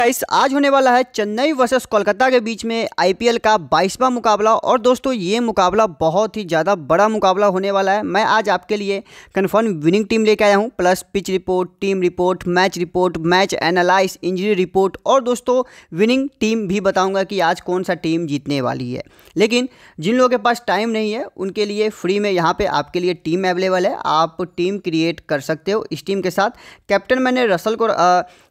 guys आज होने वाला है चेन्नई वर्सेस कोलकाता के बीच में आईपीएल का 22वां मुकाबला और दोस्तों ये मुकाबला बहुत ही ज़्यादा बड़ा मुकाबला होने वाला है मैं आज आपके लिए कन्फर्म विनिंग टीम लेके आया हूँ plus pitch report team report match report match analyse injury report और दोस्तों विनिंग टीम भी बताऊँगा कि आज कौन सा टीम जीतने वाली है लेकिन जिन लोगों के पास टाइम नहीं है उनके लिए फ्री में यहाँ पर आपके लिए टीम अवेलेबल है आप टीम क्रिएट कर सकते हो इस टीम के साथ कैप्टन मैंने रसल को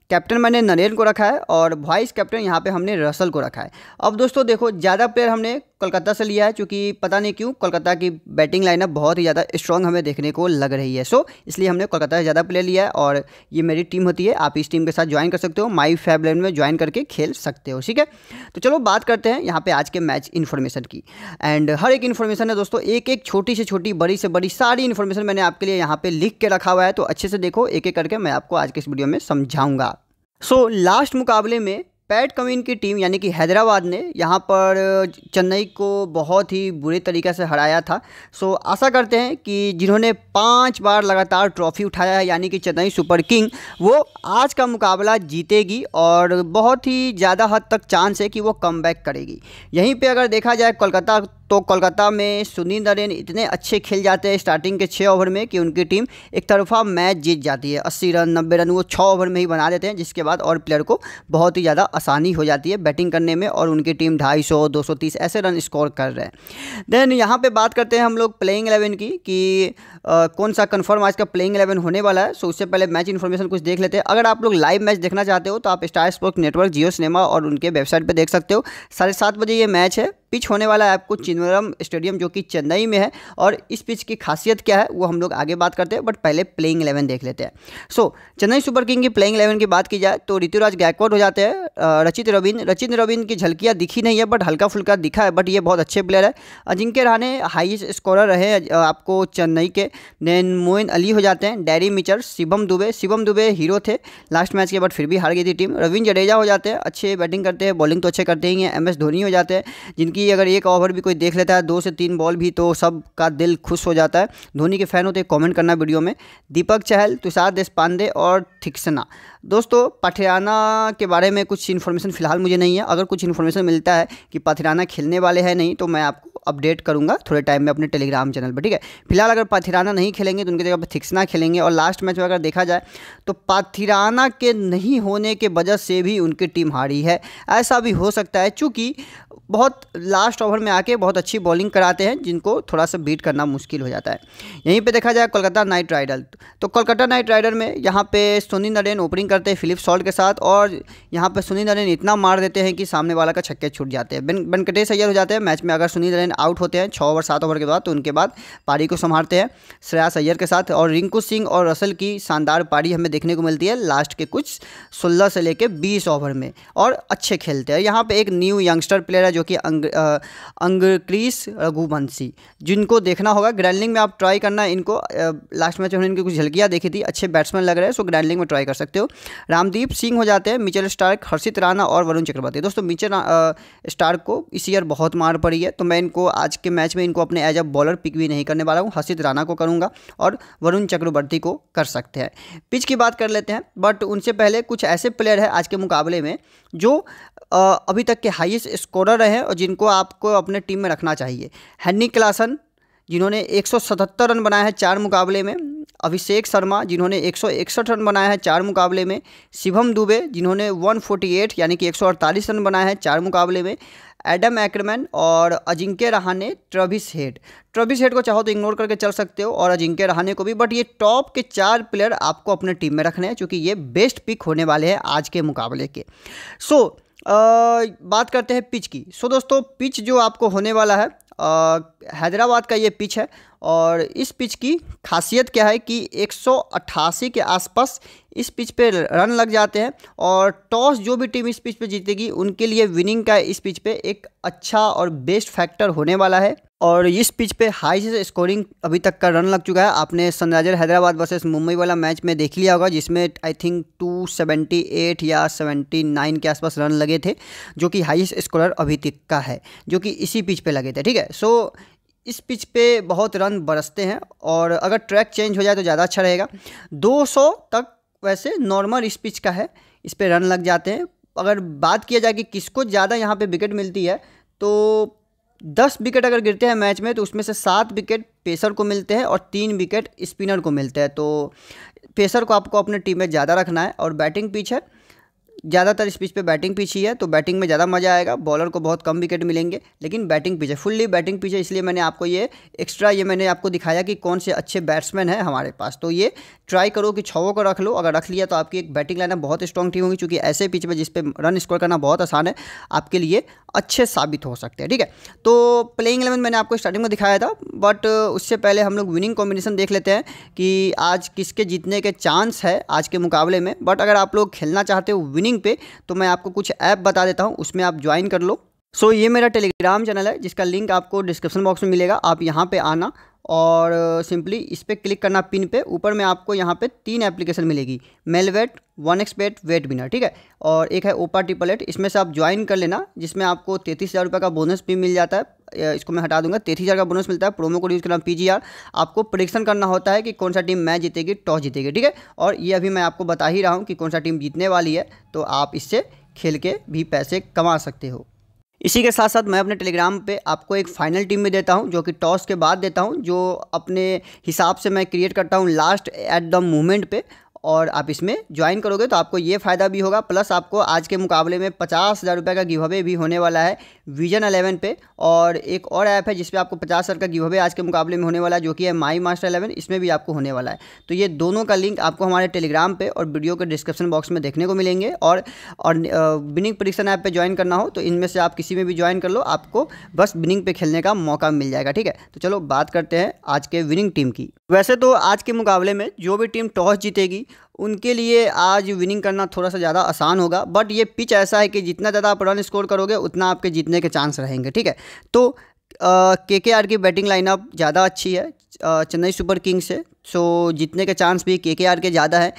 कैप्टन मैंने नरेन को रखा है और वाइस कैप्टन यहाँ पे हमने रसल को रखा है अब दोस्तों देखो ज़्यादा प्लेयर हमने कोलकाता से लिया है क्योंकि पता नहीं क्यों कोलकाता की बैटिंग लाइनअप बहुत ही ज़्यादा स्ट्रॉन्ग हमें देखने को लग रही है सो इसलिए हमने कोलकाता से ज़्यादा प्लेयर लिया है और ये मेरी टीम होती है आप इस टीम के साथ ज्वाइन कर सकते हो माई लेन में ज्वाइन करके खेल सकते हो ठीक है तो चलो बात करते हैं यहाँ पर आज के मैच इन्फॉर्मेशन की एंड हर एक इन्फॉर्मेशन है दोस्तों एक एक छोटी से छोटी बड़ी से बड़ी सारी इन्फॉर्मेशन मैंने आपके लिए यहाँ पर लिख के रखा हुआ है तो अच्छे से देखो एक एक करके मैं आपको आज के इस वीडियो में समझाऊँगा सो so, लास्ट मुकाबले में पैट कमिन की टीम यानी कि हैदराबाद ने यहाँ पर चेन्नई को बहुत ही बुरे तरीके से हराया था सो so, आशा करते हैं कि जिन्होंने पांच बार लगातार ट्रॉफी उठाया है यानी कि चेन्नई सुपर किंग वो आज का मुकाबला जीतेगी और बहुत ही ज़्यादा हद तक चांस है कि वो कम करेगी यहीं पे अगर देखा जाए कोलकाता तो कोलकाता में सुनील नरेन इतने अच्छे खेल जाते हैं स्टार्टिंग के छः ओवर में कि उनकी टीम एक तरफा मैच जीत जाती है अस्सी रन नब्बे रन वो छः ओवर में ही बना देते हैं जिसके बाद और प्लेयर को बहुत ही ज़्यादा आसानी हो जाती है बैटिंग करने में और उनकी टीम ढाई सौ दो सौ तीस ऐसे रन स्कोर कर रहे हैं देन यहाँ पर बात करते हैं हम लोग प्लेइंग एलेवन की कि आ, कौन सा कन्फर्म आज का प्लेइंग एलेवन होने वाला है सो उससे पहले मैच इन्फॉर्मेशन कुछ देख लेते हैं अगर आप लोग लाइव मैच देखना चाहते हो तो आप Star Sport network Jio Cinema और उनके वेबसाइट पर देख सकते हो साढ़े सात बजे ये मैच है पिच होने वाला है आपको चिदम्बरम स्टेडियम जो कि चेन्नई में है और इस पिच की खासियत क्या है वो हम लोग आगे बात करते हैं बट पहले प्लेइंग इलेवन देख लेते हैं सो चेन्नई सुपर किंग की प्लेइंग इलेवन की बात की जाए तो ऋतुराज गायकवाड हो जाते हैं रचित रविन रचित रविन की झलकियाँ दिखी नहीं है बट हल्का फुल्का दिखा है बट ये बहुत अच्छे प्लेयर है अजिंक्य रहने हाइस्ट स्कोरर रहे आपको चेन्नई के देन मोइन अली हो जाते हैं Daryl Mitchell Shivam Dube Shivam Dube hero थे लास्ट मैच के बट फिर भी हार गई थी टीम रविंद्र जडेजा हो जाते हैं अच्छे बैटिंग करते हैं बॉलिंग तो अच्छे करते ही हैं एम एस धोनी हो जाते हैं जिनकी की अगर एक ओवर भी कोई देख लेता है दो से तीन बॉल भी तो सब का दिल खुश हो जाता है धोनी के फ़ैन हो तो कॉमेंट करना वीडियो में दीपक चहल तुषार देश पांडे और थिक्सना दोस्तों पथिराना के बारे में कुछ इन्फॉर्मेशन फ़िलहाल मुझे नहीं है अगर कुछ इन्फॉर्मेशन मिलता है कि पथिराना खेलने वाले हैं नहीं तो मैं आपको अपडेट करूंगा थोड़े टाइम में अपने टेलीग्राम चैनल पर ठीक है फिलहाल अगर पाथिराना नहीं खेलेंगे तो उनकी जगह पर थिक्सना खेलेंगे और लास्ट मैच में अगर देखा जाए तो पाथिराना के नहीं होने के वजह से भी उनकी टीम हारी है ऐसा भी हो सकता है चूँकि बहुत लास्ट ओवर में आके बहुत अच्छी बॉलिंग कराते हैं जिनको थोड़ा सा बीट करना मुश्किल हो जाता है यहीं पे देखा जाए कोलकाता नाइट राइडर तो कोलकाता नाइट राइडर में यहाँ पे सुनील नरेन ओपनिंग करते हैं फिलिप सॉल्ट के साथ और यहाँ पे सुनील नरेन इतना मार देते हैं कि सामने वाला का छक्के छूट जाते हैं वेंकटेश अय्यर हो जाते हैं मैच में अगर सुनील नरेन बैट्समैन आउट होते हैं छः ओवर सात ओवर के बाद तो उनके बाद पारी को संभालते हैं श्रेयास अय्यर के साथ और रिंकू सिंह और रसल की शानदार पारी हमें देखने को मिलती है लास्ट के कुछ सोलह से लेकर बीस ओवर में और अच्छे खेलते हैं यहाँ पर एक न्यू यंगस्टर प्लेयर है जो कि अंग अंग्रीस रघुवंशी जिनको देखना होगा ग्रैंडलिंग में आप ट्राई करना इनको लास्ट मैच में इनकी कुछ झलकियाँ देखी थी अच्छे बैट्समैन लग रहे हैं सो ग्रैंडलिंग में ट्राई कर सकते हो रामदीप सिंह हो जाते हैं मिचेल स्टार्क हर्षित राणा और वरुण चक्रवर्ती दोस्तों मिचेल स्टार्क को इस ईयर बहुत मार पड़ी है तो मैं इनको को आज के मैच में इनको अपने एज अ बॉलर पिक भी नहीं करने वाला हूँ हर्षित राणा को करूँगा और वरुण चक्रवर्ती को कर सकते हैं पिच की बात कर लेते हैं बट उनसे पहले कुछ ऐसे प्लेयर हैं आज के मुकाबले में जो अभी तक के हाइएस्ट स्कोरर रहे हैं और जिनको आपको अपने टीम में रखना चाहिए हैनी क्लासन जिन्होंने 177 रन बनाए हैं चार मुकाबले में अभिषेक शर्मा जिन्होंने 161 रन बनाए हैं चार मुकाबले में शिवम दुबे जिन्होंने 148 यानी कि 148 रन बनाए हैं चार मुकाबले में एडम एक्रमैन और Ajinkya Rahane Travis Head Travis Head को चाहो तो इग्नोर करके चल सकते हो और अजिंक्य रहाने को भी बट ये टॉप के चार प्लेयर आपको अपने टीम में रखने हैं क्योंकि ये बेस्ट पिक होने वाले हैं आज के मुकाबले के सो so, बात करते हैं पिच की सो so, दोस्तों पिच जो आपको होने वाला है हैदराबाद का ये पिच है और इस पिच की खासियत क्या है कि 188 के आसपास इस पिच पे रन लग जाते हैं और टॉस जो भी टीम इस पिच पे जीतेगी उनके लिए विनिंग का इस पिच पे एक अच्छा और बेस्ट फैक्टर होने वाला है और इस पिच पे हाई स्कोरिंग अभी तक का रन लग चुका है आपने सनराइजर हैदराबाद वर्सेस मुंबई वाला मैच में देख लिया होगा जिसमें आई थिंक 278 या 79 के आसपास रन लगे थे जो कि हाईएस्ट स्कोरर अभी तक का है जो कि इसी पिच पे लगे थे ठीक है सो इस पिच पे बहुत रन बरसते हैं और अगर ट्रैक चेंज हो जाए तो ज़्यादा अच्छा रहेगा दो तक वैसे नॉर्मल इस पिच का है इस पर रन लग जाते हैं अगर बात किया जाए कि किसको ज़्यादा यहाँ पर विकेट मिलती है तो दस विकेट अगर गिरते हैं मैच में तो उसमें से सात विकेट पेसर को मिलते हैं और तीन विकेट स्पिनर को मिलते हैं तो पेसर को आपको अपने टीम में ज़्यादा रखना है और बैटिंग पिच है ज़्यादातर इस पिच पे बैटिंग पिच ही है तो बैटिंग में ज़्यादा मज़ा आएगा बॉलर को बहुत कम विकेट मिलेंगे लेकिन बैटिंग पिच है फुल्ली बैटिंग पिच है इसलिए मैंने आपको ये एक्स्ट्रा ये मैंने आपको दिखाया कि कौन से अच्छे बैट्समैन हैं हमारे पास तो ये ट्राई करो कि छवों को रख लो अगर रख लिया तो आपकी एक बैटिंग लाइन बहुत स्ट्रॉन्ग टीम होगी क्योंकि ऐसे पिच में जिसपे रन स्कोर करना बहुत आसान है आपके लिए अच्छे साबित हो सकते हैं ठीक है तो प्लेइंग एलेवन मैंने आपको स्टार्टिंग में दिखाया था बट उससे पहले हम लोग विनिंग कॉम्बिनेशन देख लेते हैं कि आज किसके जीतने के चांस है आज के मुकाबले में बट अगर आप लोग खेलना चाहते हो विनिंग ट्रेनिंग पे तो मैं आपको कुछ ऐप बता देता हूँ उसमें आप ज्वाइन कर लो सो so, ये मेरा टेलीग्राम चैनल है जिसका लिंक आपको डिस्क्रिप्शन बॉक्स में मिलेगा आप यहाँ पे आना और सिंपली इस पर क्लिक करना पिन पे ऊपर में आपको यहाँ पे तीन एप्लीकेशन मिलेगी Melbet one xbet Betwinner ठीक है और एक है ओपा ट्रिपल एट इसमें से आप ज्वाइन कर लेना जिसमें आपको तैंतीस हज़ार रुपये का बोनस भी मिल जाता है इसको मैं हटा दूंगा तैंतीस हज़ार का बोनस मिलता है प्रोमो कोड यूज़ करना पी जी आर आपको प्रडिक्शन करना होता है कि कौन सा टीम मैच जीतेगी टॉस जीतेगी ठीक है और ये अभी मैं आपको बता ही रहा हूँ कि कौन सा टीम जीतने वाली है तो आप इससे खेल के भी पैसे कमा सकते हो इसी के साथ साथ मैं अपने टेलीग्राम पे आपको एक फाइनल टीम भी देता हूँ जो कि टॉस के बाद देता हूँ जो अपने हिसाब से मैं क्रिएट करता हूँ लास्ट एट द मोमेंट पे और आप इसमें ज्वाइन करोगे तो आपको ये फ़ायदा भी होगा प्लस आपको आज के मुकाबले में पचास हज़ार रुपये का गिव अवे भी होने वाला है विजन अलेवन पे और एक और ऐप है जिसपे आपको पचास हज़ार का गिव अवे आज के मुकाबले में होने वाला है जो कि है माई मास्टर अलेवन इसमें भी आपको होने वाला है तो ये दोनों का लिंक आपको हमारे टेलीग्राम पर और वीडियो के डिस्क्रिप्शन बॉक्स में देखने को मिलेंगे और बिनिंग परीक्षण ऐप पर ज्वाइन करना हो तो इनमें से आप किसी में भी ज्वाइन कर लो आपको बस बिनिंग पे खेलने का मौका मिल जाएगा ठीक है तो चलो बात करते हैं आज के विनिंग टीम की वैसे तो आज के मुकाबले में जो भी टीम टॉस जीतेगी उनके लिए आज विनिंग करना थोड़ा सा ज़्यादा आसान होगा बट ये पिच ऐसा है कि जितना ज़्यादा आप रन स्कोर करोगे उतना आपके जीतने के चांस रहेंगे ठीक है तो के के आर की बैटिंग लाइनअप ज़्यादा अच्छी है चेन्नई सुपर किंग्स से सो जीतने के चांस भी के के आर के ज़्यादा है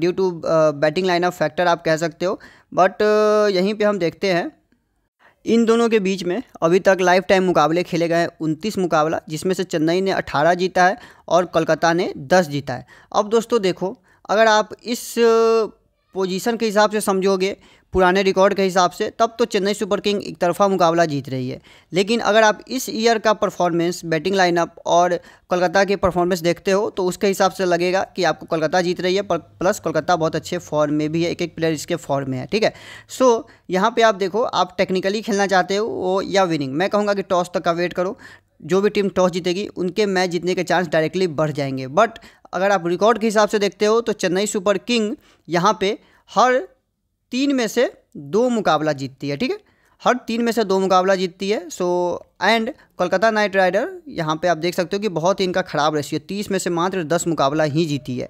due to batting lineup factor आप कह सकते हो बट यहीं पे हम देखते हैं इन दोनों के बीच में अभी तक लाइफ टाइम मुकाबले खेले गए हैं उनतीस मुकाबला जिसमें से चेन्नई ने 18 जीता है और कोलकाता ने 10 जीता है अब दोस्तों देखो अगर आप इस पोजीशन के हिसाब से समझोगे पुराने रिकॉर्ड के हिसाब से तब तो चेन्नई सुपर किंग एक तरफा मुकाबला जीत रही है लेकिन अगर आप इस ईयर का परफॉर्मेंस बैटिंग लाइनअप और कोलकाता की परफॉर्मेंस देखते हो तो उसके हिसाब से लगेगा कि आपको कोलकाता जीत रही है पर प्लस कोलकाता बहुत अच्छे फॉर्म में भी है एक एक प्लेयर इसके फॉर्म में है ठीक है सो so, यहाँ पर आप देखो आप टेक्निकली खेलना चाहते हो वो या विनिंग मैं कहूँगा कि टॉस तक का वेट करो जो भी टीम टॉस जीतेगी उनके मैच जीतने के चांस डायरेक्टली बढ़ जाएंगे बट अगर आप रिकॉर्ड के हिसाब से देखते हो तो चेन्नई सुपर किंग यहाँ पर हर तीन में से दो मुकाबला जीतती है ठीक है हर तीन में से दो मुकाबला जीतती है so and Kolkata Knight Rider यहाँ पे आप देख सकते हो कि बहुत ही इनका ख़राब रेशियो तीस में से मात्र दस मुकाबला ही जीती है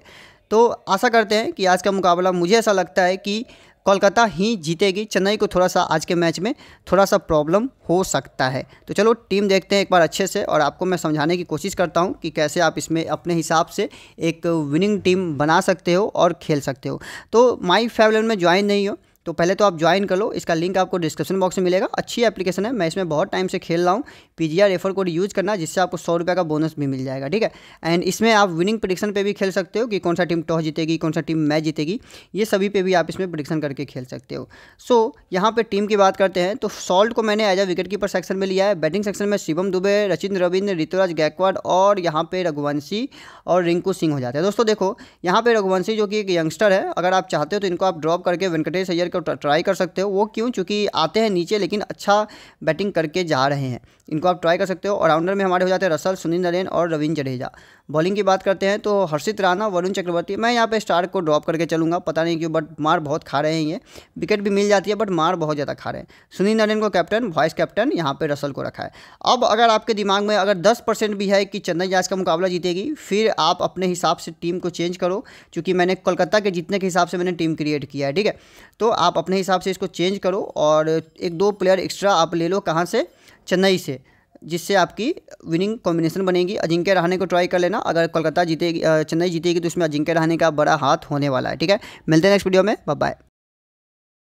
तो आशा करते हैं कि आज का मुकाबला मुझे ऐसा लगता है कि कोलकाता ही जीतेगी चेन्नई को थोड़ा सा आज के मैच में थोड़ा सा प्रॉब्लम हो सकता है तो चलो टीम देखते हैं एक बार अच्छे से और आपको मैं समझाने की कोशिश करता हूँ कि कैसे आप इसमें अपने हिसाब से एक विनिंग टीम बना सकते हो और खेल सकते हो तो माई फेवलेट में ज्वाइन नहीं हो तो पहले तो आप ज्वाइन कर लो इसका लिंक आपको डिस्क्रिप्शन बॉक्स में मिलेगा अच्छी एप्लीकेशन है मैं इसमें बहुत टाइम से खेल रहा हूँ P G refer code use करना जिससे आपको सौ रुपये का बोनस भी मिल जाएगा ठीक है एंड इसमें आप विनिंग प्रडिक्शन पे भी खेल सकते हो कि कौन सा टीम टॉस जीतेगी कौन सा टीम मैच जीतेगी ये सभी पे भी आप इसमें प्रडिक्शन करके खेल सकते हो सो so, यहाँ पर टीम की बात करते हैं तो सॉल्ट को मैंने as a wicket keeper section में लिया है बैटिंग सेक्शन में शिवम दुबे रचिन रविंद्र ऋतुराज गायकवाड और यहाँ पर रघुवंशी और रिंकू सिंह हो जाते हैं दोस्तों देखो यहाँ पर रघुवंशी जो कि एक यंगस्टर है अगर आप चाहते हो तो इनको आप ड्रॉप करके वेंकटेश अयर को ट्राई कर सकते हो वो क्यों चूँकि आते हैं नीचे लेकिन अच्छा बैटिंग करके जा रहे हैं इनको आप ट्राई कर सकते हो ऑलराउंडर में हमारे हो जाते हैं रसल सुनील नरेन और रविंद्र जडेजा बॉलिंग की बात करते हैं तो हर्षित राणा वरुण चक्रवर्ती मैं यहाँ पे स्टार को ड्रॉप करके चलूँगा पता नहीं क्यों बट मार बहुत खा रहे हैं ये विकेट भी मिल जाती है बट मार बहुत ज़्यादा खा रहे हैं सुनील नारायण को कैप्टन वाइस कैप्टन यहाँ पर रसल को रखा है अब अगर आपके दिमाग में अगर दस भी है कि चेन्नई जायज का मुकाबला जीतेगी फिर आप अपने हिसाब से टीम को चेंज करो चूँकि मैंने कोलकाता के जीतने के हिसाब से मैंने टीम क्रिएट किया है ठीक है तो आप अपने हिसाब से इसको चेंज करो और एक दो प्लेयर एक्स्ट्रा आप ले लो कहाँ से चेन्नई से जिससे आपकी विनिंग कॉम्बिनेशन बनेगी अजिंक्य रहने को ट्राई कर लेना अगर कोलकाता जीतेगी चेन्नई जीतेगी तो उसमें अजिंक्य रहने का बड़ा हाथ होने वाला है ठीक है मिलते हैं नेक्स्ट वीडियो में बाय